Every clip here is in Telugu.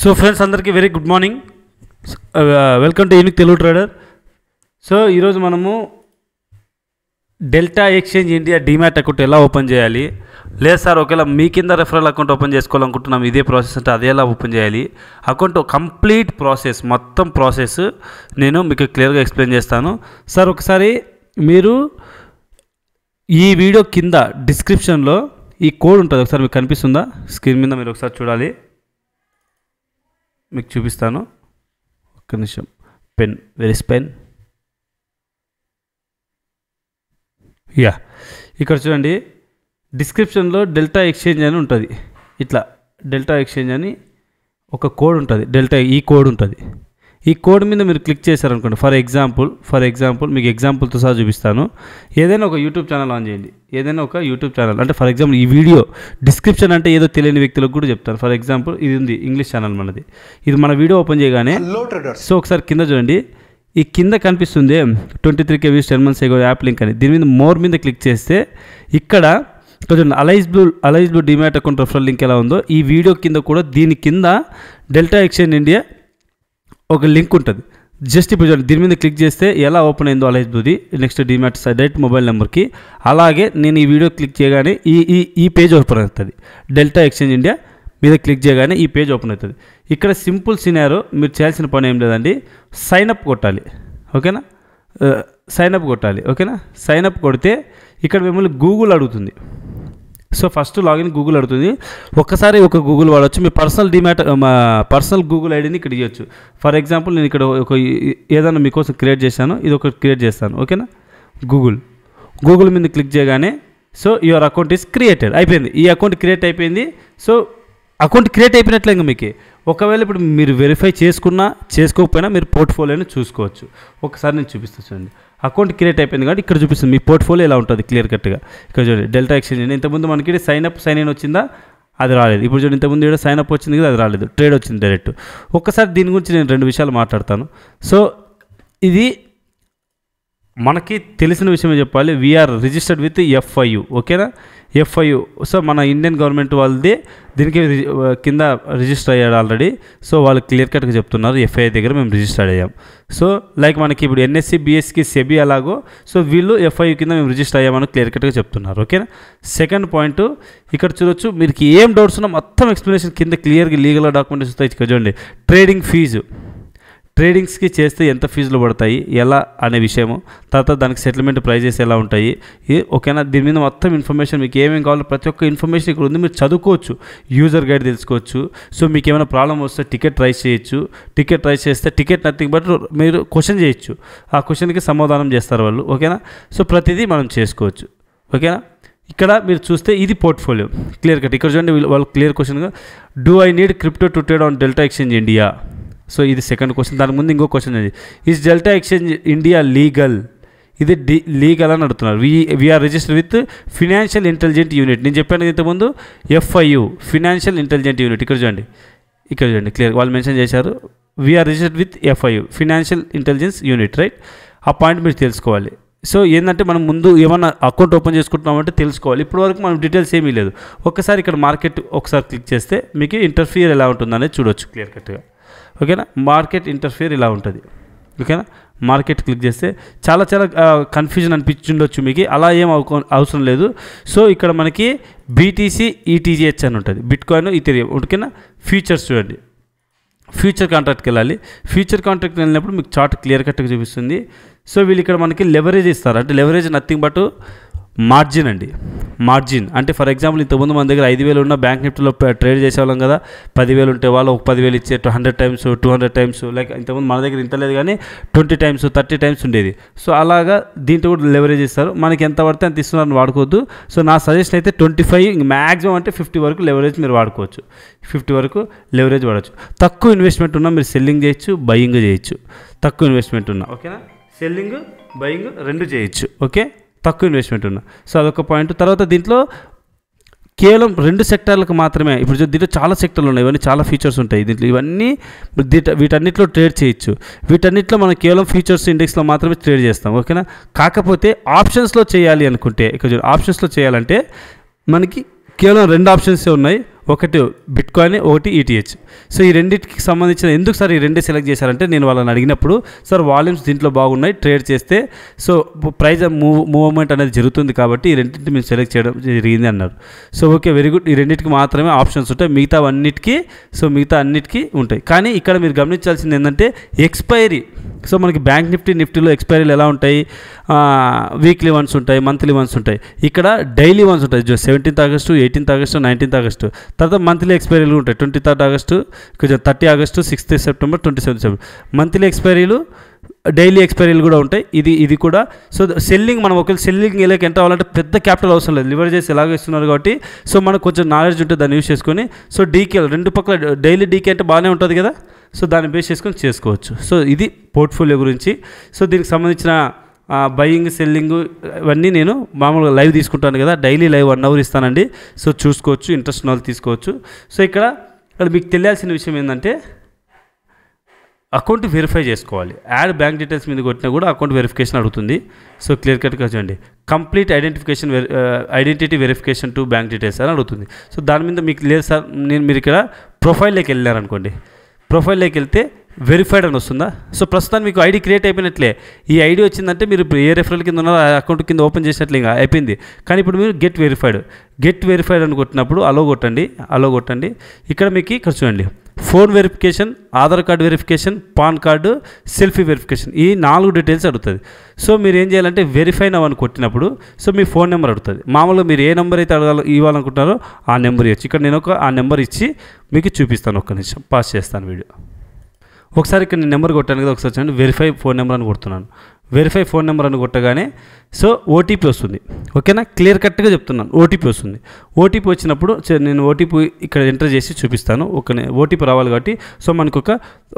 సో ఫ్రెండ్స్ అందరికీ very good morning welcome to unique Telugu trader so ఈరోజు మనము Delta Exchange India demat account ఎలా ఓపెన్ చేయాలి లేదు సార్ ఒకవేళ మీ కింద రెఫరల్ అకౌంట్ ఓపెన్ చేసుకోవాలనుకుంటున్నాం ఇదే ప్రాసెస్ అంటే అదే ఎలా ఓపెన్ చేయాలి అకౌంట్ కంప్లీట్ ప్రాసెస్ మొత్తం ప్రాసెస్ నేను మీకు క్లియర్గా ఎక్స్ప్లెయిన్ చేస్తాను సార్ ఒకసారి మీరు ఈ వీడియో కింద డిస్క్రిప్షన్లో ఈ కోడ్ ఉంటుంది ఒకసారి మీకు కనిపిస్తుందా స్క్రీన్ మీద మీరు ఒకసారి చూడాలి మీకు చూపిస్తాను ఒక్క నిమిషం పెన్ వెరిస్ పెన్ యా ఇక్కడ చూడండి డిస్క్రిప్షన్లో డెల్టా ఎక్స్చేంజ్ అని ఉంటుంది ఇట్లా డెల్టా ఎక్స్చేంజ్ అని ఒక కోడ్ ఉంటుంది డెల్టా ఈ కోడ్ ఉంటుంది ఈ కోడ్ మీద మీరు క్లిక్ చేశారనుకోండి ఫర్ ఎగ్జాంపుల్ ఫర్ ఎగ్జాంపుల్ మీకు ఎగ్జాంపుల్తో సహా చూపిస్తాను ఏదైనా ఒక యూట్యూబ్ ఛానల్ ఆన్ చేయండి ఏదైనా ఒక యూట్యూబ్ ఛానల్ అంటే ఫర్ ఎగ్జాంపుల్ ఈ వీడియో డిస్క్రిప్షన్ అంటే ఏదో తెలియని వ్యక్తులకు కూడా చెప్తాను ఫర్ ఎగ్జాంపుల్ ఇది ఉంది ఇంగ్లీష్ ఛానల్ మనది ఇది మన వీడియో ఓపెన్ చేయగానే సో ఒకసారి కింద చూడండి ఈ కింద కనిపిస్తుంది twenty three views ten months ago app link అని దీని మీద మోర్ మీద క్లిక్ చేస్తే ఇక్కడ కొంచెం Alice Blue Alice Blue demat account referral link ఎలా ఉందో ఈ వీడియో కింద కూడా దీని కింద డెల్టా ఎక్స్చేంజ్ ఇండియా ఒక లింక్ ఉంటుంది జస్ట్ ఇప్పుడు చూడండి దీని మీద క్లిక్ చేస్తే ఎలా ఓపెన్ అయిందో అలా అవుతుంది నెక్స్ట్ డిమాట్ డైరెక్ట్ మొబైల్ నెంబర్కి అలాగే నేను ఈ వీడియో క్లిక్ చేయగానే ఈ ఈ ఈ పేజ్ ఓపెన్ అవుతుంది డెల్టా ఎక్స్చేంజ్ ఇండియా మీద క్లిక్ చేయగానే ఈ పేజ్ ఓపెన్ అవుతుంది ఇక్కడ సింపుల్ సినారో మీరు చేయాల్సిన పని ఏం లేదండి సైన్అప్ కొట్టాలి ఓకేనా సైన్అప్ uh, కొట్టాలి ఓకేనా సైన్అప్ కొడితే ఇక్కడ మిమ్మల్ని గూగుల్ అడుగుతుంది సో ఫస్ట్ లాగిన్ గూగుల్ అడుగుతుంది ఒక్కసారి ఒక గూగుల్ వాడచ్చు మీ పర్సనల్ డిమాట్ మా పర్సనల్ గూగుల్ ఐడిని ఇక్కడ ఇవ్వచ్చు ఫర్ ఎగ్జాంపుల్ నేను ఇక్కడ ఒక ఏదైనా మీకోసం క్రియేట్ చేశాను ఇది ఒకటి క్రియేట్ చేస్తాను ఓకేనా గూగుల్ గూగుల్ మీద క్లిక్ చేయగానే so your account is created అయిపోయింది ఈ అకౌంట్ క్రియేట్ అయిపోయింది సో అకౌంట్ క్రియేట్ అయిపోయినట్లే ఇంకా మీకు ఒకవేళ ఇప్పుడు మీరు వెరిఫై చేసుకున్నా చేసుకోకపోయినా మీరు పోర్ట్ఫోలియోని చూసుకోవచ్చు ఒకసారి నేను చూపిస్తాను చూడండి అకౌంట్ క్రియేట్ అయిపోయింది కాబట్టి ఇక్కడ చూపిస్తుంది మీ పోర్ట్ఫోలియో ఎలా ఉంటుంది క్లియర్ కట్గా ఇక్కడ చూడండి డెల్టా ఎక్స్చేంజ్ ఇంతకుముందు మనకి సైన్ అప్ సైన్ ఇన్ వచ్చిందా అది రాలేదు ఇప్పుడు చూడండి ఇంతకుముందు కూడా సైన్ అప్ వచ్చింది కదా అది రాలేదు ట్రేడ్ వచ్చింది డైరెక్ట్ ఒక్కసారి దీని గురించి నేను రెండు విషయాలు మాట్లాడతాను సో ఇది మనకి తెలిసిన విషయమే చెప్పాలి వీఆర్ రిజిస్టర్డ్ విత్ ఎఫ్ఐయు ఓకేనా ఎఫ్ఐయు సో మన ఇండియన్ గవర్నమెంట్ వాళ్ళది దీనికి కింద రిజిస్టర్ అయ్యాడు ఆల్రెడీ సో వాళ్ళు క్లియర్ కట్గా చెప్తున్నారు ఎఫ్ఐ దగ్గర మేము రిజిస్టర్ అయ్యాం సో లైక్ మనకి ఇప్పుడు ఎన్ఎస్సి బిఎస్కి సెబీ అలాగో సో వీళ్ళు ఎఫ్ఐ కింద మేము రిజిస్టర్ అయ్యామని క్లియర్ కట్గా చెప్తున్నారు ఓకేనా సెకండ్ పాయింట్ ఇక్కడ చూడొచ్చు మీకు ఏం డౌట్స్ ఉన్నా మొత్తం ఎక్స్ప్లెనేషన్ కింద క్లియర్గా లీగల్ డాక్యుమెంట్స్ వస్తాయి ఇక్కడ చూడండి ట్రేడింగ్ ఫీజు ట్రేడింగ్స్కి చేస్తే ఎంత ఫీజులు పడతాయి ఎలా అనే విషయము తర్వాత దానికి సెటిల్మెంట్ ప్రైజెస్ ఎలా ఉంటాయి ఓకేనా దీని మీద మొత్తం ఇన్ఫర్మేషన్ మీకు ఏమేమి కావాలో ప్రతి ఒక్క ఇన్ఫర్మేషన్ ఇక్కడ ఉంది మీరు చదువుకోవచ్చు యూజర్ గైడ్ తెలుసుకోవచ్చు సో మీకు ఏమైనా ప్రాబ్లం వస్తే టికెట్ ట్రై చేయొచ్చు టికెట్ ట్రై చేస్తే టికెట్ నథింగ్ బట్ మీరు క్వశ్చన్ చేయొచ్చు ఆ క్వశ్చన్కి సమాధానం చేస్తారు వాళ్ళు ఓకేనా సో ప్రతిదీ మనం చేసుకోవచ్చు ఓకేనా ఇక్కడ మీరు చూస్తే ఇది పోర్ట్ఫోలియో క్లియర్ కట్ ఇక్కడ చూడండి వాళ్ళు క్లియర్ క్వశ్చన్గా do I need crypto to trade on Delta Exchange India so ఇది సెకండ్ క్వశ్చన్ దాని ముందు ఇంకో క్వశ్చన్ అది is Delta Exchange India legal ఇది డి లీగల్ అని అడుగుతున్నారు we we're register with financial intelligent unit నేను చెప్పాను ఇంతకుముందు ఎఫ్ఐయు ఫినాన్షియల్ ఇంటెలిజెంట్ యూనిట్ ఇక్కడ చూడండి ఇక్కడ చూడండి క్లియర్ వాళ్ళు మెన్షన్ చేశారు we're registered with FIU financial intelligence unit right ఆ పాయింట్ మీరు తెలుసుకోవాలి సో ఏంటంటే మనం ముందు ఏమన్నా అకౌంట్ ఓపెన్ చేసుకుంటున్నామంటే తెలుసుకోవాలి ఇప్పటివరకు మనం డీటెయిల్స్ ఏమీ లేదు ఒకసారి ఇక్కడ మార్కెట్ ఒకసారి క్లిక్ చేస్తే మీకు ఇంటర్ఫియర్ ఎలా ఉంటుందనేది చూడొచ్చు క్లియర్ కట్గా ఓకేనా మార్కెట్ ఇంటర్ఫియర్ ఇలా ఉంటుంది ఓకేనా మార్కెట్ క్లిక్ చేస్తే చాలా చాలా కన్ఫ్యూజన్ అనిపించుండొచ్చు మీకు అలా ఏం అవసరం లేదు సో ఇక్కడ మనకి బీటీసీ ఈటీజీహెచ్ e అని ఉంటుంది బిట్కాయిన్ ఇథెరియం ఓకేనా ఫ్యూచర్స్ చూడండి ఫ్యూచర్ కాంట్రాక్ట్కి వెళ్ళాలి ఫ్యూచర్ కాంట్రాక్ట్కి వెళ్ళినప్పుడు మీకు చార్ట్ క్లియర్ కట్గా చూపిస్తుంది సో వీళ్ళు ఇక్కడ మనకి లెవరేజ్ ఇస్తారు అంటే లెవరేజ్ నథింగ్ బట్ మార్జిన్ అండి మార్జిన్ అంటే ఫర్ ఎగ్జాంపుల్ ఇంతకుముందు మన దగ్గర ఐదు వేలు ఉన్న బ్యాంక్ నిఫ్టీలో ట్రేడ్ చేసేవాళ్ళం కదా పదివేలు ఉంటే వాళ్ళు ఒక పదివేలు ఇచ్చే two hundred times two hundred times like ఇంతకుముందు మన దగ్గర ఇంత లేదు కానీ ట్వంటీ టైమ్స్ థర్టీ టైమ్స్ ఉండేది సో అలాగా దీంట్లో కూడా లెవరేజ్ ఇస్తారు మనకి ఎంత పడితే అంత ఇస్తున్నారని వాడుకోవద్దు సో నా సజెషన్ అయితే ట్వంటీ ఫైవ్ మ్యాక్సిమం అంటే ఫిఫ్టీ వరకు లెవరేజ్ మీరు వాడుకోవచ్చు ఫిఫ్టీ వరకు లెవరేజ్ వాడచ్చు తక్కువ ఇన్వెస్ట్మెంట్ ఉన్నా మీరు సెల్లింగ్ చేయొచ్చు బయింగ్ చేయొచ్చు తక్కువ ఇన్వెస్ట్మెంట్ ఉన్నా ఓకేనా సెల్లింగ్ బయింగ్ రెండు చేయొచ్చు ఓకే తక్కువ ఇన్వెస్ట్మెంట్ ఉన్న సో అదొక పాయింట్ తర్వాత దీంట్లో కేవలం రెండు సెక్టార్లకు మాత్రమే ఇప్పుడు దీంట్లో చాలా సెక్టర్లు ఉన్నాయి ఇవన్నీ చాలా ఫీచర్స్ ఉంటాయి దీంట్లో ఇవన్నీ వీటన్నిటిలో ట్రేడ్ చేయొచ్చు వీటన్నిటిలో మనం కేవలం ఫీచర్స్ ఇండెక్స్లో మాత్రమే ట్రేడ్ చేస్తాం ఓకేనా కాకపోతే ఆప్షన్స్లో చేయాలి అనుకుంటే ఇక్కడ ఆప్షన్స్లో చేయాలంటే మనకి కేవలం రెండు ఆప్షన్సే ఉన్నాయి ఒకటి బిట్కాయిన్ ఒకటి ఈటీహెచ్ e సో ఈ రెండింటికి సంబంధించిన ఎందుకు సార్ ఈ రెండే సెలెక్ట్ చేశారంటే నేను వాళ్ళని అడిగినప్పుడు సార్ వాల్యూమ్స్ దీంట్లో బాగున్నాయి ట్రేడ్ చేస్తే సో ప్రైజ్ మూవ్ మూవ్మెంట్ అనేది జరుగుతుంది కాబట్టి ఈ రెండింటిని మేము సెలెక్ట్ చేయడం జరిగింది అన్నారు సో ఓకే వెరీ గుడ్ ఈ రెండింటికి మాత్రమే ఆప్షన్స్ ఉంటాయి మిగతా అన్నిటికీ సో మిగతా అన్నిటికీ ఉంటాయి కానీ ఇక్కడ మీరు గమనించాల్సింది ఏంటంటే ఎక్స్పైరీ సో మనకి బ్యాంక్ నిఫ్టీ నిఫ్టీలో ఎక్స్పైరీలు ఎలా ఉంటాయి వీక్లీ వన్స్ ఉంటాయి మంత్లీ వన్స్ ఉంటాయి ఇక్కడ డైలీ వన్స్ ఉంటాయి seventeenth August eighteenth August nineteenth August తర్వాత మంత్లీ ఎక్స్పైరీలు ఉంటాయి ట్వంటీ థర్డ్ ఆగస్టు కొంచెం thirty August sixth September twenty seventh September monthly ఎక్స్పైరీలు డైలీ ఎక్స్పైరీలు కూడా ఉంటాయి ఇది ఇది కూడా సో సెల్లింగ్ మనం ఒకవేళ సెల్లింగ్ ఎలాగ ఎంత అవ్వాలంటే పెద్ద క్యాపిటల్ అవసరం లేదు లివర్ చేసి ఎలాగో ఇస్తున్నారు కాబట్టి సో మనకు కొంచెం నాలెడ్జ్ ఉంటే దాన్ని యూజ్ చేసుకొని సో డీకే రెండు పక్కల డైలీ డీకే అంటే బాగానే ఉంటుంది కదా సో దాన్ని బేస్ చేసుకొని చేసుకోవచ్చు సో ఇది పోర్ట్ఫోలియో గురించి సో దీనికి సంబంధించిన బయింగ్ సెల్లింగ్ ఇవన్నీ నేను మామూలుగా లైవ్ తీసుకుంటాను కదా డైలీ లైవ్ వన్ అవర్ ఇస్తానండి సో చూసుకోవచ్చు ఇంట్రెస్ట్ ఉన్న వాళ్ళు తీసుకోవచ్చు సో ఇక్కడ ఇక్కడ మీకు తెలియాల్సిన విషయం ఏంటంటే అకౌంట్ వెరిఫై చేసుకోవాలి యాడ్ బ్యాంక్ డీటెయిల్స్ మీద కొట్టినా కూడా అకౌంట్ వెరిఫికేషన్ అడుగుతుంది సో క్లియర్ కట్గా చూడండి complete identification identity verification to bank details అని అడుగుతుంది సో దాని మీద మీకు లేదు సార్ నేను మీరు ఇక్కడ ప్రొఫైల్లోకి వెళ్ళారనుకోండి ప్రొఫైల్లోకి వెళ్తే వెరిఫైడ్ అని వస్తుందా సో ప్రస్తుతానికి మీకు ఐడి క్రియేట్ అయిపోయినట్లే ఈ ఐడి వచ్చిందంటే మీరు ఏ రెఫరల్ కింద ఉన్నారో అకౌంట్ కింద ఓపెన్ చేసినట్లు ఇంకా అయిపోయింది కానీ ఇప్పుడు మీరు గెట్ వెరిఫైడ్ గెట్ వెరిఫైడ్ అని కొట్టినప్పుడు అలో కొట్టండి అలో కొట్టండి ఇక్కడ మీకు ఇక్కడ చూడండి phone verification Aadhaar card verification PAN card selfie verification ఈ నాలుగు డీటెయిల్స్ అడుగుతుంది సో మీరు ఏం చేయాలంటే వెరిఫై అవ్వని కొట్టినప్పుడు సో మీ ఫోన్ నెంబర్ అడుగుతుంది మామూలుగా మీరు ఏ నెంబర్ అయితే అడగాలి ఇవ్వాలనుకుంటున్నారో ఆ నెంబర్ ఇవ్వచ్చు ఇక్కడ నేను ఒక ఆ నెంబర్ ఇచ్చి మీకు చూపిస్తాను ఒక్క నిమిషం పాస్ చేస్తాను వీడియో ఒకసారి ఇక్కడ నేను నెంబర్ కొట్టాను కదా ఒకసారి చూడండి వెరిఫై ఫోన్ నెంబర్ అని కొడుతున్నాను వెరిఫై ఫోన్ నెంబర్ అని కొట్టగానే సో ఓటీపీ వస్తుంది ఓకేనా క్లియర్ కట్గా చెప్తున్నాను ఓటీపీ వస్తుంది ఓటీపీ వచ్చినప్పుడు నేను ఓటీపీ ఇక్కడ ఎంటర్ చేసి చూపిస్తాను ఒక ఓటీపీ రావాలి కాబట్టి సో మనకు ఒక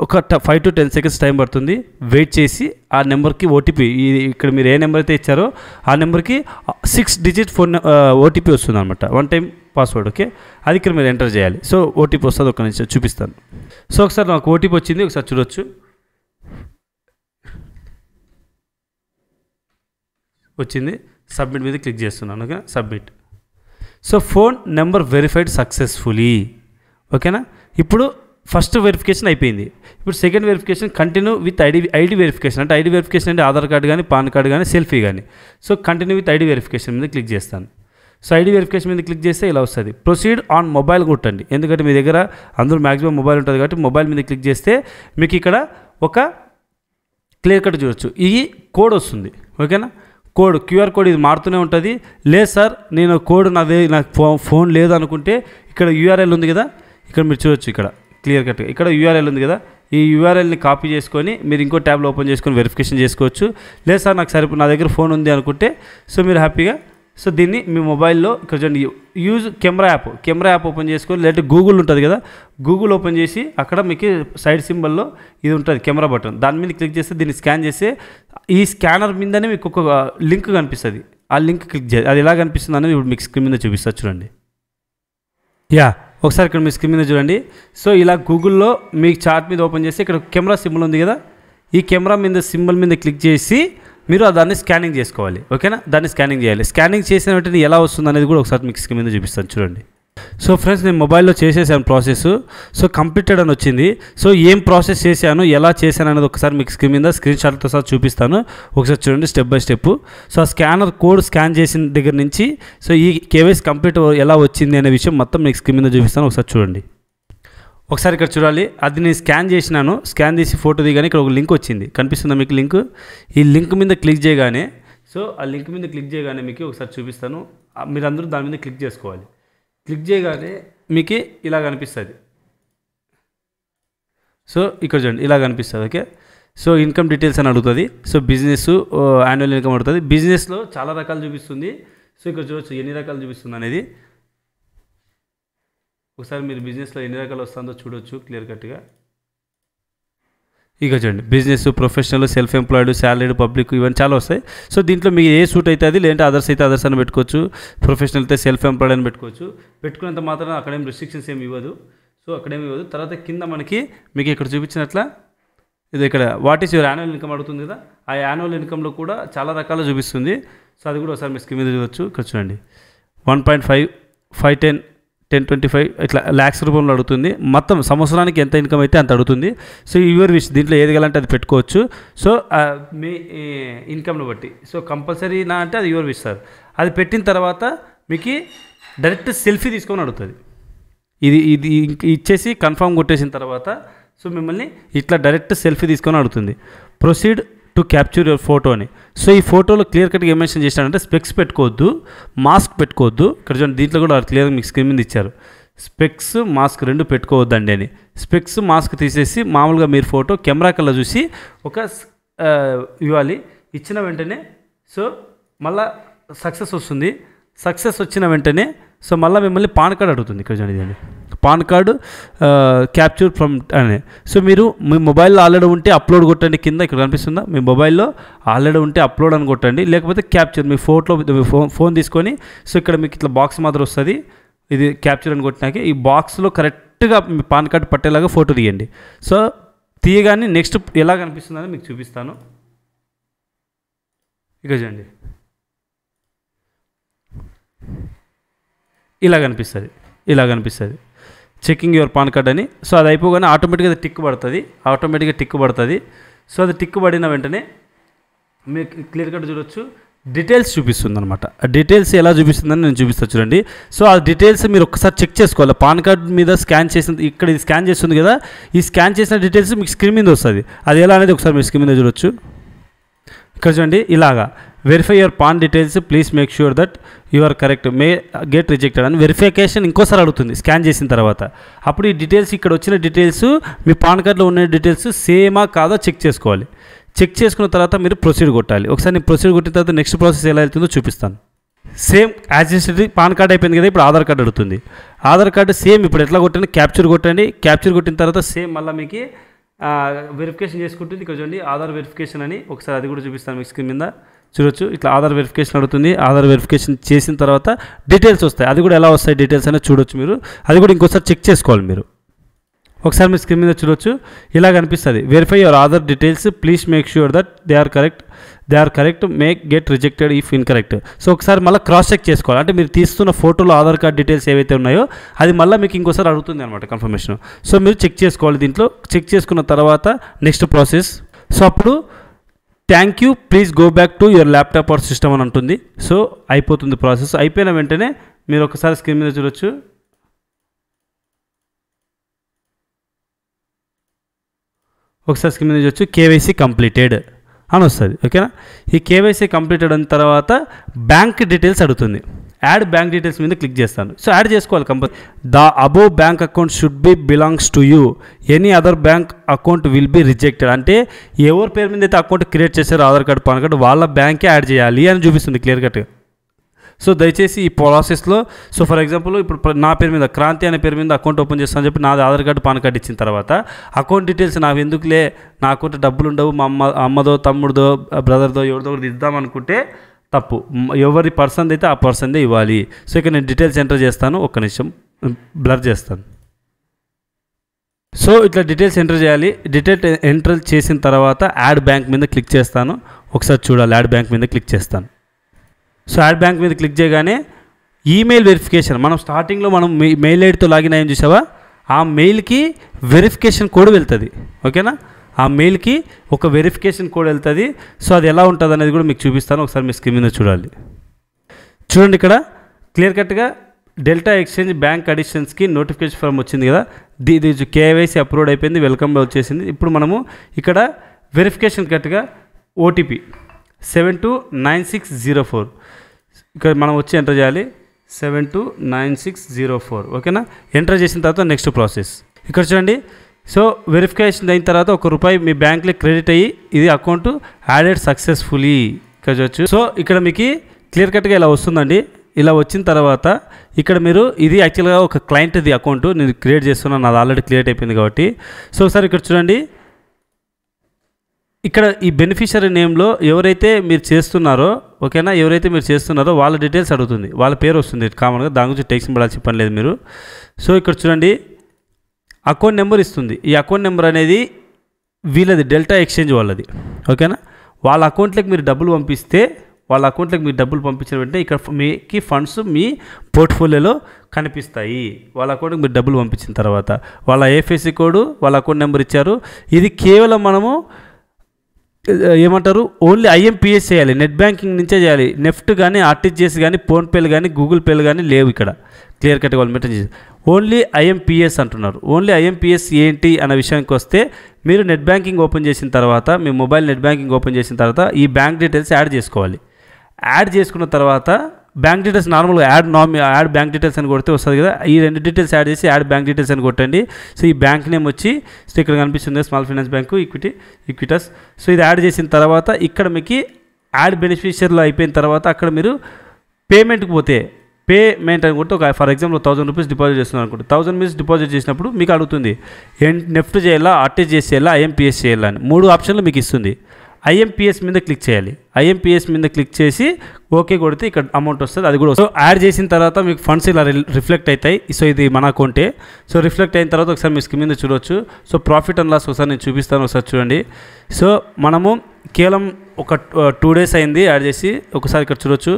ఒక five to ten seconds time పడుతుంది వెయిట్ చేసి ఆ నెంబర్కి ఓటీపీ ఇక్కడ మీరు ఏ నెంబర్ అయితే ఇచ్చారో ఆ నెంబర్కి సిక్స్ డిజిట్ ఫోన్ ఓటీపీ వస్తుంది అనమాట వన్ టైం పాస్వర్డ్ ఓకే అది ఇక్కడ మీరు ఎంటర్ చేయాలి సో ఓటీపీ వస్తుంది ఒక నుంచి చూపిస్తాను సో ఒకసారి నాకు ఓటీపీ వచ్చింది ఒకసారి చూడొచ్చు వచ్చింది సబ్మిట్ మీద క్లిక్ చేస్తున్నాను ఓకేనా submit so phone number verified successfully ఓకేనా ఇప్పుడు ఫస్ట్ వెరిఫికేషన్ అయిపోయింది ఇప్పుడు second verification continue with ID ID verification అంటే ఐడి వెరిఫికేషన్ అంటే ఆధార్ కార్డు కానీ పాన్ కార్డు కానీ సెల్ఫీ కానీ so continue with ID verification మీద క్లిక్ చేస్తాను సో ఐడి వెరిఫికేషన్ మీద క్లిక్ చేస్తే ఇలా వస్తుంది ప్రొసీడ్ ఆన్ మొబైల్ కొట్టండి ఎందుకంటే మీ దగ్గర అందరూ మ్యాక్సిమం మొబైల్ ఉంటుంది కాబట్టి మొబైల్ మీద క్లిక్ చేస్తే మీకు ఇక్కడ ఒక క్లియర్ కట్ చూడొచ్చు ఈ కోడ్ వస్తుంది ఓకేనా కోడ్ క్యూఆర్ కోడ్ ఇది మారుతూనే ఉంటుంది లేదు సార్ నేను కోడ్ నాది నాకు ఫో ఫోన్ లేదు అనుకుంటే ఇక్కడ యూఆర్ఎల్ ఉంది కదా ఇక్కడ మీరు చూడొచ్చు ఇక్కడ క్లియర్ కట్గా ఇక్కడ యూఆర్ఎల్ ఉంది కదా ఈ యూఆర్ఎల్ని కాపీ చేసుకొని మీరు ఇంకో ట్యాబ్లో ఓపెన్ చేసుకొని వెరిఫికేషన్ చేసుకోవచ్చు లేదు సార్ నాకు సరిపో నా దగ్గర ఫోన్ ఉంది అనుకుంటే సో మీరు హ్యాపీగా సో దీన్ని మీ మొబైల్లో ఇక్కడ చూడండి use camera app camera app open చేసుకొని లేదంటే గూగుల్ ఉంటుంది కదా గూగుల్ ఓపెన్ చేసి అక్కడ మీకు సైడ్ సింబల్లో ఇది ఉంటుంది కెమెరా బటన్ దాని మీద క్లిక్ చేస్తే దీన్ని స్కాన్ చేస్తే ఈ స్కానర్ మీదనే మీకు ఒక లింక్ కనిపిస్తుంది ఆ లింక్ క్లిక్ చేయాలి అది ఎలా కనిపిస్తుంది అనేది ఇప్పుడు మీకు స్క్రీన్ మీద చూపిస్తా చూడండి యా ఒకసారి ఇక్కడ మీ స్క్రీన్ మీద చూడండి సో ఇలా గూగుల్లో మీకు చార్ట్ మీద ఓపెన్ చేస్తే ఇక్కడ కెమెరా సింబల్ ఉంది కదా ఈ కెమెరా మీద సింబల్ మీద క్లిక్ చేసి మీరు దాన్ని స్కానింగ్ చేసుకోవాలి ఓకేనా దాన్ని స్కానింగ్ చేయాలి స్కానింగ్ చేసిన వెంటనే ఎలా వస్తుంది అనేది కూడా ఒకసారి మీకు స్క్రీన్ మీద చూపిస్తాను చూడండి సో ఫ్రెండ్స్ నేను మొబైల్లో చేసేసాను ప్రాసెస్ సో కంప్లీటెడ్ అని వచ్చింది సో ఏం ప్రాసెస్ చేశాను ఎలా చేశాను అనేది ఒకసారి మీకు స్క్రీన్ మీద స్క్రీన్ షాట్తో సార్ చూపిస్తాను ఒకసారి చూడండి స్టెప్ బై స్టెప్ సో ఆ స్కానర్ కోడ్ స్కాన్ చేసిన దగ్గర నుంచి సో ఈ కేవైసీ కంప్లీట్ ఎలా వచ్చింది అనే విషయం మొత్తం మీకు స్క్రీన్ మీద చూపిస్తాను ఒకసారి చూడండి ఒకసారి ఇక్కడ చూడాలి అది నేను స్కాన్ చేసినాను స్కాన్ చేసి ఫోటో దిగానే ఇక్కడ ఒక లింక్ వచ్చింది కనిపిస్తుందా మీకు లింక్ ఈ లింక్ మీద క్లిక్ చేయగానే సో ఆ లింక్ మీద క్లిక్ చేయగానే మీకు ఒకసారి చూపిస్తాను మీరందరూ దాని మీద క్లిక్ చేసుకోవాలి క్లిక్ చేయగానే మీకు ఇలా కనిపిస్తుంది సో ఇక్కడ చూడండి ఇలా కనిపిస్తుంది ఓకే సో ఇన్కమ్ డీటెయిల్స్ అని అడుగుతుంది సో బిజినెస్ యాన్యువల్ ఇన్కమ్ అడుగుతుంది బిజినెస్లో చాలా రకాలు చూపిస్తుంది సో ఇక్కడ చూడొచ్చు ఎన్ని రకాలు చూపిస్తుంది అనేది ఒకసారి మీరు బిజినెస్లో ఎన్ని రకాలు వస్తుందో చూడొచ్చు క్లియర్ కట్గా ఇక చూడండి business professional self employed salaried public ఇవన్నీ చాలా వస్తాయి సో దీంట్లో మీకు ఏ సూట్ అయితే అది లేదంటే అదర్స్ అయితే అదర్స్ అని పెట్టుకోవచ్చు ప్రొఫెషనల్ అయితే సెల్ఫ్ ఎంప్లాయిడ్ అని పెట్టుకోవచ్చు పెట్టుకున్నంత మాత్రం అక్కడేం రిస్ట్రిక్షన్స్ ఏమి ఇవ్వదు సో అక్కడేమి ఇవ్వదు తర్వాత కింద మనకి మీకు ఇక్కడ చూపించినట్ల ఇది ఇక్కడ what is your annual income అడుగుతుంది కదా ఆ యాన్యువల్ ఇన్కమ్లో కూడా చాలా రకాలు చూపిస్తుంది సో అది కూడా ఒకసారి మీ స్కీమ్ మీద చూడవచ్చు ఇక్కడ చూడండి one point five five ten ten twenty five ఇట్లా ల్యాక్స్ రూపంలో అడుగుతుంది మొత్తం సంవత్సరానికి ఎంత ఇన్కమ్ అయితే అంత అడుగుతుంది సో యువర్ విష్ దీంట్లో ఏది కలంటే అది పెట్టుకోవచ్చు సో మీ ఇన్కమ్ను బట్టి సో కంపల్సరీ నా అంటే అది యువర్ విష్ సార్ అది పెట్టిన తర్వాత మీకు డైరెక్ట్ సెల్ఫీ తీసుకొని అడుగుతుంది ఇది ఇది ఇచ్చేసి కన్ఫామ్ కొట్టేసిన తర్వాత సో మిమ్మల్ని ఇట్లా డైరెక్ట్ సెల్ఫీ తీసుకొని అడుగుతుంది ప్రొసీడ్ టు క్యాప్చర్ యువర్ అని సో ఈ ఫోటోలో క్లియర్ కట్గా ఏం మెన్షన్ చేశాడంటే స్పెక్స్ పెట్టుకోవద్దు మాస్క్ పెట్టుకోవద్దు ఇక్కడ చూడండి దీంట్లో కూడా క్లియర్గా మీకు స్క్రీన్ మీద ఇచ్చారు స్పెక్స్ మాస్క్ రెండు పెట్టుకోవద్దండి అని స్పెక్స్ మాస్క్ తీసేసి మామూలుగా మీరు ఫోటో కెమెరా కల్లా చూసి ఒక ఇవ్వాలి ఇచ్చిన వెంటనే సో మళ్ళా సక్సెస్ వస్తుంది సక్సెస్ వచ్చిన వెంటనే సో మళ్ళీ మిమ్మల్ని పాన్ కార్డ్ అడుగుతుంది ఇక్కడ చూడండి పాన్ కార్డు క్యాప్చర్ ఫ్రమ్ అనే సో మీరు మీ మొబైల్లో ఆల్రెడీ ఉంటే అప్లోడ్ కొట్టండి కింద ఇక్కడ కనిపిస్తుందా మీ మొబైల్లో ఆల్రెడీ ఉంటే అప్లోడ్ అని కొట్టండి లేకపోతే క్యాప్చర్ మీ ఫోటో మీ ఫోన్ ఫోన్ తీసుకొని సో ఇక్కడ మీకు ఇట్లా బాక్స్ మాత్రం వస్తుంది ఇది క్యాప్చర్ అని కొట్టినాక ఈ బాక్స్లో కరెక్ట్గా మీ పాన్ కార్డు పట్టేలాగా ఫోటో తీయండి సో తీయగానే నెక్స్ట్ ఎలా కనిపిస్తుందని మీకు చూపిస్తాను ఇక చూడండి ఇలా కనిపిస్తుంది ఇలా కనిపిస్తుంది చెకింగ్ యువర్ పాన్ కార్డ్ అని సో అది అయిపోగానే ఆటోమేటిక్గా టిక్ పడుతుంది ఆటోమేటిక్గా టిక్ పడుతుంది సో అది టిక్ పడిన వెంటనే మీకు క్లియర్ కట్ చూడొచ్చు డీటెయిల్స్ చూపిస్తుంది అనమాట డీటెయిల్స్ ఎలా చూపిస్తుందని నేను చూపిస్తా చూడండి సో ఆ డీటెయిల్స్ మీరు ఒకసారి చెక్ చేసుకోవాలి పాన్ కార్డ్ మీద స్కాన్ చేసిన ఇక్కడ ఇది స్కాన్ చేస్తుంది కదా ఈ స్కాన్ చేసిన డీటెయిల్స్ మీకు స్క్రీన్ మీద వస్తుంది అది ఎలా అనేది ఒకసారి మీరు స్క్రీన్ మీద చూడొచ్చు ఇక్కడ చూడండి ఇలాగా verify your PAN details please make sure that you are correct may get rejected అని వెరిఫికేషన్ ఇంకోసారి అడుగుతుంది స్కాన్ చేసిన తర్వాత అప్పుడు ఈ డీటెయిల్స్ ఇక్కడ వచ్చిన డీటెయిల్స్ మీ పాన్ కార్డులో ఉన్న డీటెయిల్స్ సేమా కాదో చెక్ చేసుకోవాలి చెక్ చేసుకున్న తర్వాత మీరు ప్రొసీడ్ కొట్టాలి ఒకసారి నేను ప్రొసీడ్ కొట్టిన తర్వాత నెక్స్ట్ ప్రాసెస్ ఎలా వెళ్తుందో చూపిస్తాను సేమ్ యాజ్ యూస్టరీ పాన్ కార్డ్ అయిపోయింది కదా ఇప్పుడు ఆధార్ కార్డ్ అడుగుతుంది ఆధార్ కార్డు సేమ్ ఇప్పుడు ఎట్లా కొట్టండి క్యాప్చర్ కొట్టండి క్యాప్చర్ కొట్టిన తర్వాత సేమ్ మళ్ళీ మీకు వెరిఫికేషన్ చేసుకుంటుంది ఇక్కడ చూడండి ఆధార్ వెరిఫికేషన్ అని ఒకసారి అది కూడా చూపిస్తాను మీకు స్క్రీన్ మీద చూడొచ్చు ఇట్లా ఆధార్ వెరిఫికేషన్ అడుగుతుంది ఆధార్ వెరిఫికేషన్ చేసిన తర్వాత డీటెయిల్స్ వస్తాయి అది కూడా ఎలా వస్తాయి డీటెయిల్స్ అనేది చూడొచ్చు మీరు అది కూడా ఇంకోసారి చెక్ చేసుకోవాలి మీరు ఒకసారి మీ స్క్రీన్ మీద చూడొచ్చు ఇలా కనిపిస్తుంది verify your Aadhaar details please make sure that they are correct they are correct make get rejected if incorrect so ఒకసారి మళ్ళీ క్రాస్ చెక్ చేసుకోవాలి అంటే మీరు తీస్తున్న ఫోటోలో ఆధార్ కార్డ్ డీటెయిల్స్ ఏవైతే ఉన్నాయో అది మళ్ళీ మీకు ఇంకోసారి అడుగుతుంది అనమాట కన్ఫర్మేషన్ సో మీరు చెక్ చేసుకోవాలి దీంట్లో చెక్ చేసుకున్న తర్వాత నెక్స్ట్ ప్రాసెస్ సో అప్పుడు thank you please go back to your laptop or system అని అంటుంది సో అయిపోతుంది ప్రాసెస్ అయిపోయిన వెంటనే మీరు ఒకసారి స్క్రీన్ మీద చూడొచ్చు ఒకసారి స్క్రీన్ మీద చూడొచ్చు కేవైసీ కంప్లీటెడ్ అని వస్తుంది ఓకేనా ఈ కేవైసీ కంప్లీటెడ్ అయిన తర్వాత బ్యాంక్ డీటెయిల్స్ అడుగుతుంది యాడ్ బ్యాంక్ డీటెయిల్స్ మీద క్లిక్ చేస్తాను సో యాడ్ చేసుకోవాలి compulsory the above bank account should be belongs to you any other bank account will be rejected అంటే ఎవరి పేరు మీద అయితే అకౌంట్ క్రియేట్ చేశారో ఆధార్ కార్డు పాన్ కార్డు వాళ్ళ బ్యాంకే యాడ్ చేయాలి అని చూపిస్తుంది క్లియర్ కట్గా సో దయచేసి ఈ ప్రాసెస్లో సో ఫర్ ఎగ్జాంపుల్ ఇప్పుడు నా పేరు మీద క్రాంతి అనే పేరు మీద అకౌంట్ ఓపెన్ చేస్తానని చెప్పి నాది ఆధార్ కార్డు పాన్ కార్డు ఇచ్చిన తర్వాత అకౌంట్ డీటెయిల్స్ నాకు ఎందుకులే నా అకౌంట్ డబ్బులు ఉండవు మా అమ్మ అమ్మదో తమ్ముడిదో బ్రదర్దో ఎవరిదో ఒకటి ఇద్దామనుకుంటే తప్పు ఎవరి పర్సన్ అయితే ఆ పర్సన్దే ఇవ్వాలి సో ఇక్కడ నేను డీటెయిల్స్ ఎంటర్ చేస్తాను ఒక్క నిమిషం బ్లర్ చేస్తాను సో ఇట్లా డీటెయిల్స్ ఎంటర్ చేయాలి డీటెయిల్ ఎంటర్ చేసిన తర్వాత యాడ్ బ్యాంక్ మీద క్లిక్ చేస్తాను ఒకసారి చూడాలి యాడ్ బ్యాంక్ మీద క్లిక్ చేస్తాను సో యాడ్ బ్యాంక్ మీద క్లిక్ చేయగానే ఈమెయిల్ వెరిఫికేషన్ మనం స్టార్టింగ్లో మనం మెయిల్ ఐడితో లాగిన్ అయ్యి చూసావా ఆ మెయిల్కి వెరిఫికేషన్ కోడ్ వెళ్తుంది ఓకేనా ఆ మెయిల్కి ఒక వెరిఫికేషన్ కోడ్ వెళ్తుంది సో అది ఎలా ఉంటుంది అనేది కూడా మీకు చూపిస్తాను ఒకసారి మీ స్క్రీన్ మీద చూడాలి చూడండి ఇక్కడ క్లియర్ కట్గా డెల్టా ఎక్స్చేంజ్ బ్యాంక్ అడిషన్స్కి నోటిఫికేషన్ ఫామ్ వచ్చింది కదా ఇది కేవైసీ అప్రూవ్డ్ అయిపోయింది వెల్కమ్ వచ్చేసింది ఇప్పుడు మనము ఇక్కడ వెరిఫికేషన్ కట్గా OTP seven two nine six zero four ఇక్కడ మనం వచ్చి ఎంటర్ చేయాలి seven two nine six zero four ఓకేనా ఎంటర్ చేసిన తర్వాత నెక్స్ట్ ప్రాసెస్ ఇక్కడ చూడండి సో వెరిఫికేషన్ అయిన తర్వాత ఒక రూపాయి మీ బ్యాంక్లో క్రెడిట్ అయ్యి ఇది అకౌంట్ యాడెడ్ సక్సెస్ఫుల్లీ ఇక్కడ సో ఇక్కడ మీకు క్లియర్ కట్గా ఇలా వస్తుందండి ఇలా వచ్చిన తర్వాత ఇక్కడ మీరు ఇది యాక్చువల్గా ఒక క్లయింట్ ఇది అకౌంట్ నేను క్రియేట్ చేస్తున్నాను అది ఆల్రెడీ క్రియేట్ అయిపోయింది కాబట్టి సో ఒకసారి ఇక్కడ చూడండి ఇక్కడ ఈ బెనిఫిషరీ నేమ్లో ఎవరైతే మీరు చేస్తున్నారో ఓకేనా ఎవరైతే మీరు చేస్తున్నారో వాళ్ళ డీటెయిల్స్ అడుగుతుంది వాళ్ళ పేరు వస్తుంది కామన్గా దాని గురించి టెక్స్ట్ పడాల్సి పని లేదు మీరు సో ఇక్కడ చూడండి అకౌంట్ నెంబర్ ఇస్తుంది ఈ అకౌంట్ నెంబర్ అనేది వీళ్ళది డెల్టా ఎక్స్చేంజ్ వాళ్ళది ఓకేనా వాళ్ళ అకౌంట్లకు మీరు డబ్బులు పంపిస్తే వాళ్ళ అకౌంట్లకు మీరు డబ్బులు పంపించిన వెంటనే ఇక్కడ మీకి ఫండ్స్ మీ పోర్ట్ఫోలియోలో కనిపిస్తాయి వాళ్ళ అకౌంట్కి మీరు డబ్బులు పంపించిన తర్వాత వాళ్ళ ఏఫ్ఎస్సి కోడ్ వాళ్ళ అకౌంట్ నెంబర్ ఇచ్చారు ఇది కేవలం మనము ఏమంటారు ఓన్లీ ఐఎంపిఎస్ చేయాలి నెట్ బ్యాంకింగ్ నుంచే చేయాలి నెఫ్ట్ కానీ ఆర్టీజీఎస్ కానీ ఫోన్పేలు కానీ గూగుల్ పేలు కానీ లేవు ఇక్కడ క్లియర్ కట్ వాళ్ళు మెయింటైన్ చేసి ఓన్లీ ఐఎంపిఎస్ అంటున్నారు ఓన్లీ ఐఎంపిఎస్ ఏంటి అనే విషయానికి వస్తే మీరు నెట్ బ్యాంకింగ్ ఓపెన్ చేసిన తర్వాత మీ మొబైల్ నెట్ బ్యాంకింగ్ ఓపెన్ చేసిన తర్వాత ఈ బ్యాంక్ డీటెయిల్స్ యాడ్ చేసుకోవాలి యాడ్ చేసుకున్న తర్వాత బ్యాంక్ డీటెయిల్స్ నార్మల్గా యాడ్ నామి యాడ్ బ్యాంక్ డీటెయిల్స్ అని కొడితే వస్తుంది కదా ఈ రెండు డీటెయిల్స్ యాడ్ చేసి యాడ్ బ్యాంక్ డీటెయిల్స్ అని కొట్టండి సో ఈ బ్యాంక్ నేమ్ వచ్చి సో ఇక్కడ కనిపిస్తుంది small finance bank equity Equitas so ఇది యాడ్ చేసిన తర్వాత ఇక్కడ మీకు యాడ్ బెనిఫిషియర్లో అయిపోయిన తర్వాత అక్కడ మీరు పేమెంట్కి పోతే పేమెంట్ కొట్టి ఒక for example thousand rupees deposit చేస్తున్నాను అనుకోండి థౌసండ్ రూపీస్ డిపాజిట్ చేసినప్పుడు మీకు అడుగుతుంది ఎన్ నెఫ్ట్ చేయాలా ఆర్టీజీఎస్ చేయాలా ఐఎంపీఎస్ చేయాలా అని మూడు ఆప్షన్లు మీకు ఇస్తుంది ఐఎంపిఎస్ మీద క్లిక్ చేయాలి ఐఎంపిఎస్ మీద క్లిక్ చేసి ఓకే కొడితే ఇక్కడ అమౌంట్ వస్తుంది అది కూడా సో యాడ్ చేసిన తర్వాత మీకు ఫండ్స్ ఇలా రిఫ్లెక్ట్ అవుతాయి సో ఇది మన అకౌంటే సో రిఫ్లెక్ట్ అయిన తర్వాత ఒకసారి మీ స్క్రీన్ మీద చూడొచ్చు సో ప్రాఫిట్ అండ్ లాస్ ఒకసారి నేను చూపిస్తాను ఒకసారి చూడండి సో మనము కేవలం ఒక టూ డేస్ అయింది యాడ్ చేసి ఒకసారి ఇక్కడ చూడొచ్చు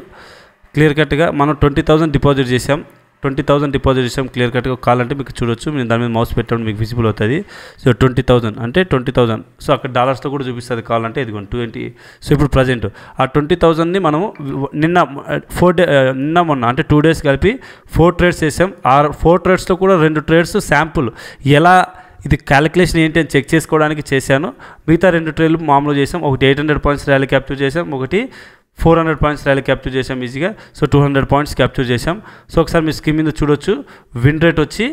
క్లియర్ కట్గా మనం ట్వంటీ థౌజండ్ డిపాజిట్ చేసాం ట్వంటీ థౌసండ్ డిపాజిట్ ఇస్తాం క్లియర్ కట్గా కావాలంటే మీకు చూడొచ్చు మీరు దాని మీద మౌస్ పెట్టడం మీకు విజిబుల్ అవుతుంది సో ట్వంటీ థౌసండ్ అంటే ట్వంటీ థౌసండ్ సో అక్కడ డాలర్స్తో కూడా చూపిస్తుంది కావాలంటే ఇదిగో ట్వంటీ సో ఇప్పుడు ప్రజెంట్ ఆ ట్వంటీ థౌసండ్ని మనం నిన్న ఫోర్ డే నిన్న మొన్న అంటే టూ డేస్ కలిపి ఫోర్ ట్రేడ్స్ చేసాం ఆ ఫోర్ ట్రేడ్స్లో కూడా రెండు ట్రేడ్స్ శాంపుల్ ఎలా ఇది క్యాలిక్యులేషన్ ఏంటి అని చెక్ చేసుకోవడానికి చేశాను మిగతా రెండు ట్రేడ్లు మామూలు చేసాం ఒకటి eight hundred points rally capture చేసాం ఒకటి four hundred points rally capture చేసాం ఈజీగా so two hundred points capture చేసాం సో ఒకసారి మీ స్కీమ్ మీద చూడొచ్చు విన్ రేట్ వచ్చి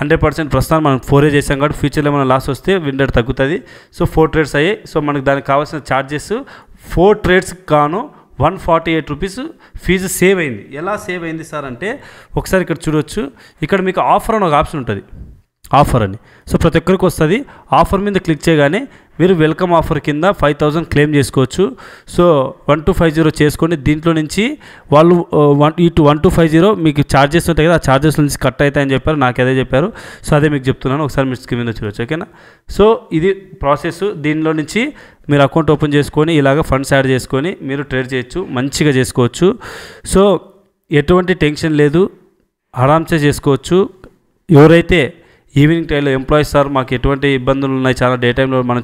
హండ్రెడ్ పర్సెంట్ ప్రస్తుతం మనం ఫోరే చేసాం కాబట్టి ఫ్యూచర్లో మనం లాస్ వస్తే విన్ రేట్ తగ్గుతుంది సో ఫోర్ ట్రేడ్స్ అయ్యాయి సో మనకు దానికి కావాల్సిన ఛార్జెస్ ఫోర్ ట్రేడ్స్ కాను one forty eight rupees fee save అయింది ఎలా సేవ్ అయింది సార్ అంటే ఒకసారి ఇక్కడ చూడొచ్చు ఇక్కడ మీకు ఆఫర్ అని ఒక ఆప్షన్ ఉంటుంది ఆఫర్ అని సో ప్రతి ఒక్కరికి వస్తుంది ఆఫర్ మీద క్లిక్ చేయగానే మీరు వెల్కమ్ ఆఫర్ కింద ఫైవ్ థౌజండ్ క్లెయిమ్ చేసుకోవచ్చు so one two five zero చేసుకొని దీంట్లో నుంచి వాళ్ళు వన్ ఇటు వన్ టూ ఫైవ్ జీరో మీకు ఛార్జెస్ ఉంటాయి కదా ఆ ఛార్జెస్ నుంచి కట్ అవుతాయని చెప్పారు నాకు అదే చెప్పారు సో అదే మీకు చెప్తున్నాను ఒకసారి మీరు స్క్రీన్ మీద చూడొచ్చు ఓకేనా సో ఇది ప్రాసెస్ దీనిలో నుంచి మీరు అకౌంట్ ఓపెన్ చేసుకొని ఇలాగ ఫండ్స్ యాడ్ చేసుకొని మీరు ట్రేడ్ చేయొచ్చు మంచిగా చేసుకోవచ్చు సో ఎటువంటి టెన్షన్ లేదు ఆరామ్సే చేసుకోవచ్చు ఎవరైతే ఈవినింగ్ టైంలో ఎంప్లాయీస్ సార్ మాకు ఎటువంటి ఇబ్బందులు ఉన్నాయి చాలా డే టైంలో మనం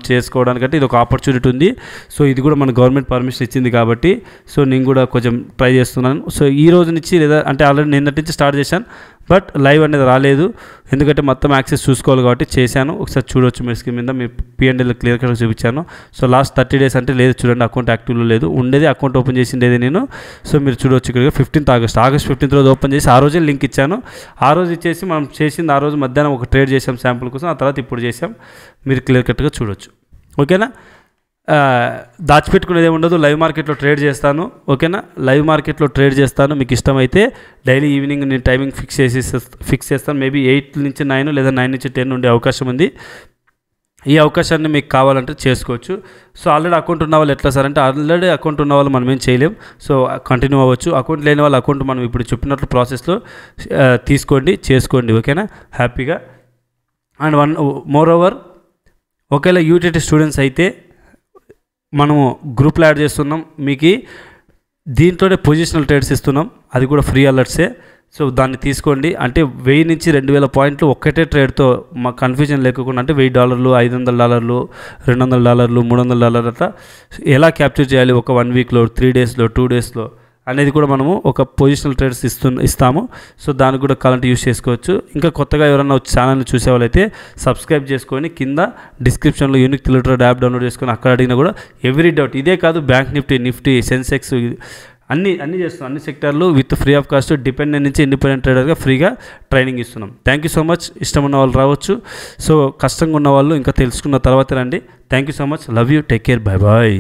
అంటే ఇది ఒక ఆపర్చునిటీ ఉంది సో ఇది కూడా మన గవర్నమెంట్ పర్మిషన్ ఇచ్చింది కాబట్టి సో నేను కూడా కొంచెం ట్రై చేస్తున్నాను సో ఈ రోజు నుంచి లేదా అంటే ఆల్రెడీ నిన్నటి నుంచి స్టార్ట్ చేశాను బట్ లైవ్ అనేది రాలేదు ఎందుకంటే మొత్తం యాక్సెస్ చూసుకోవాలి కాబట్టి చేశాను ఒకసారి చూడవచ్చు మీ స్క్రీన్ మీద మీ పిఎండ్ఎల్ క్లియర్ కట్ చూపించాను సో లాస్ట్ థర్టీ డేస్ అంటే లేదు చూడండి అకౌంట్ యాక్టివ్లో లేదు ఉండేది అకౌంట్ ఓపెన్ చేసిండేది నేను సో మీరు చూడవచ్చు ఇక్కడ ఫిఫ్టీన్త్ ఆగస్ట్ ఆగస్ట్ ఫిఫ్టీన్త్ రోజు ఓపెన్ చేసి ఆ రోజే లింక్ ఇచ్చాను ఆ రోజు ఇచ్చేసి మనం చేసింది ఆ రోజు మధ్యాహ్నం ఒక ట్రేడ్ చేసాం శాంపుల్ కోసం ఆ తర్వాత ఇప్పుడు చేసాం మీరు క్లియర్ కట్గా చూడవచ్చు ఓకేనా దాచిపెట్టుకునేది ఉండదు లైవ్ మార్కెట్లో ట్రేడ్ చేస్తాను ఓకేనా లైవ్ మార్కెట్లో ట్రేడ్ చేస్తాను మీకు ఇష్టమైతే డైలీ ఈవినింగ్ నేను టైమింగ్ ఫిక్స్ చేసి ఫిక్స్ చేస్తాను మేబీ ఎయిట్ నుంచి నైన్ లేదా నైన్ నుంచి టెన్ ఉండే అవకాశం ఉంది ఈ అవకాశాన్ని మీకు కావాలంటే చేసుకోవచ్చు సో ఆల్రెడీ అకౌంట్ ఉన్న వాళ్ళు ఎట్లా సార్ అంటే ఆల్రెడీ అకౌంట్ ఉన్న వాళ్ళు మనం ఏం చేయలేం సో కంటిన్యూ అవ్వచ్చు అకౌంట్ లేని వాళ్ళ అకౌంట్ మనం ఇప్పుడు చెప్పినట్లు ప్రాసెస్లో తీసుకోండి చేసుకోండి ఓకేనా హ్యాపీగా అండ్ వన్ మోర్ ఓవర్ ఒకవేళ యూటీటీ స్టూడెంట్స్ అయితే మనము గ్రూప్లో యాడ్ చేస్తున్నాం మీకు దీంట్లోనే పొజిషనల్ ట్రేడ్స్ ఇస్తున్నాం అది కూడా ఫ్రీ అలర్ట్సే సో దాన్ని తీసుకోండి అంటే వెయ్యి నుంచి రెండు వేల పాయింట్లు ఒక్కటే ట్రేడ్తో మా కన్ఫ్యూజన్ లేకుండా అంటే వెయ్యి డాలర్లు ఐదు వందల డాలర్లు రెండు వందల డాలర్లు మూడు వందల డాలర్ అట్లా ఎలా క్యాప్చర్ చేయాలి ఒక వన్ వీక్లో త్రీ డేస్లో టూ డేస్లో అనేది కూడా మనము ఒక పొజిషనల్ ట్రేడ్స్ ఇస్తు ఇస్తాము సో దానికి కూడా కావాలంటే యూస్ చేసుకోవచ్చు ఇంకా కొత్తగా ఎవరైనా ఛానల్ని చూసే వాళ్ళైతే సబ్స్క్రైబ్ చేసుకొని కింద డిస్క్రిప్షన్లో యూనిక్ తెలుగు యాప్ డౌన్లోడ్ చేసుకొని అక్కడ అడిగినా కూడా ఎవ్రీ డౌట్ ఇదే కాదు బ్యాంక్ నిఫ్టీ నిఫ్టీ సెన్సెక్స్ అన్ని అన్ని చేస్తున్నాం అన్ని సెక్టర్లు with free of cost dependent నుంచి ఇండిపెండెంట్ ట్రేడర్గా ఫ్రీగా ట్రైనింగ్ ఇస్తున్నాం థ్యాంక్ యూ సో మచ్ ఇష్టం ఉన్న వాళ్ళు రావచ్చు సో కష్టంగా ఉన్న వాళ్ళు ఇంకా తెలుసుకున్న తర్వాత రండి thank you so much love you take care bye bye